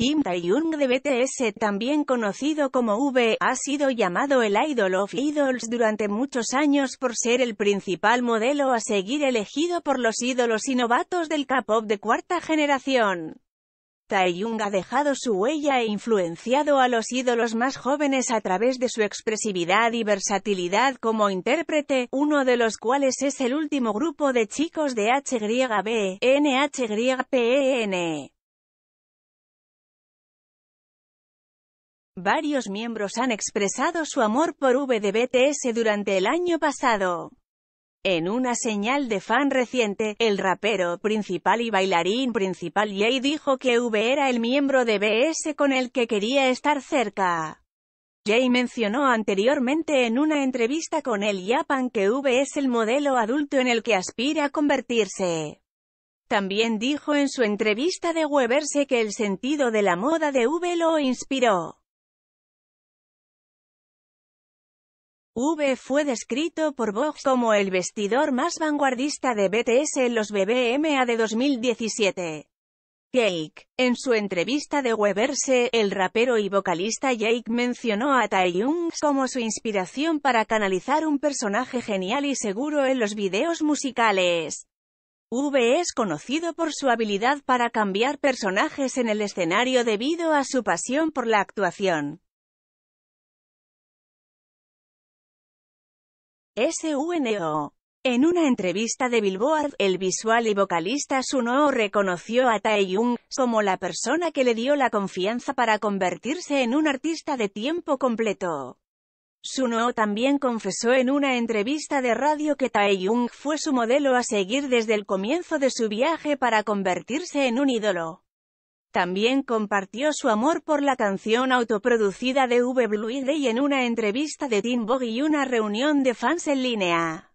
Kim tae de BTS, también conocido como V, ha sido llamado el Idol of Idols durante muchos años por ser el principal modelo a seguir elegido por los ídolos y del K-pop de cuarta generación. Tae-yung ha dejado su huella e influenciado a los ídolos más jóvenes a través de su expresividad y versatilidad como intérprete, uno de los cuales es el último grupo de chicos de HYBN, Varios miembros han expresado su amor por V de BTS durante el año pasado. En una señal de fan reciente, el rapero principal y bailarín principal Jay dijo que V era el miembro de BS con el que quería estar cerca. Jay mencionó anteriormente en una entrevista con el Japan que V es el modelo adulto en el que aspira a convertirse. También dijo en su entrevista de Weverse que el sentido de la moda de V lo inspiró. V fue descrito por Vogue como el vestidor más vanguardista de BTS en los BBMA de 2017. Jake. En su entrevista de Weverse, el rapero y vocalista Jake mencionó a Taeyong como su inspiración para canalizar un personaje genial y seguro en los videos musicales. V es conocido por su habilidad para cambiar personajes en el escenario debido a su pasión por la actuación. En una entrevista de Billboard, el visual y vocalista Suno reconoció a Taeyung como la persona que le dio la confianza para convertirse en un artista de tiempo completo. Suno también confesó en una entrevista de radio que Taeyung fue su modelo a seguir desde el comienzo de su viaje para convertirse en un ídolo. También compartió su amor por la canción autoproducida de V. Blue Day en una entrevista de Tim Vogue y una reunión de fans en línea.